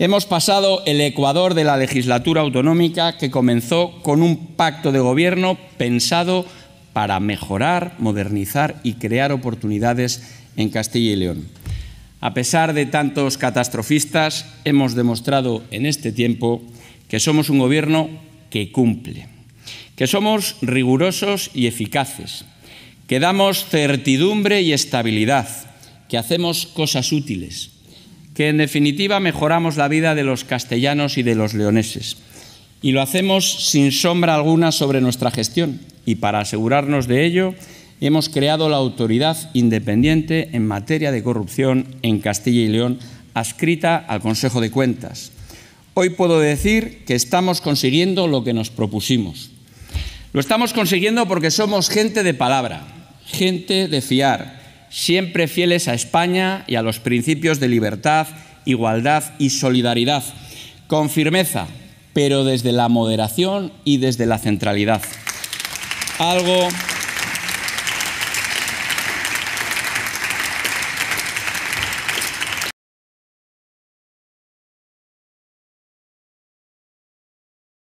Hemos pasado el Ecuador de la legislatura autonómica que comenzó con un pacto de gobierno pensado para mejorar, modernizar y crear oportunidades en Castilla y León. A pesar de tantos catastrofistas, hemos demostrado en este tiempo que somos un gobierno que cumple, que somos rigurosos y eficaces, que damos certidumbre y estabilidad, que hacemos cosas útiles, que en definitiva mejoramos la vida de los castellanos y de los leoneses. Y lo hacemos sin sombra alguna sobre nuestra gestión. Y para asegurarnos de ello, hemos creado la autoridad independiente en materia de corrupción en Castilla y León, adscrita al Consejo de Cuentas. Hoy puedo decir que estamos consiguiendo lo que nos propusimos. Lo estamos consiguiendo porque somos gente de palabra, gente de fiar, siempre fieles a España y a los principios de libertad, igualdad y solidaridad, con firmeza, pero desde la moderación y desde la centralidad. Algo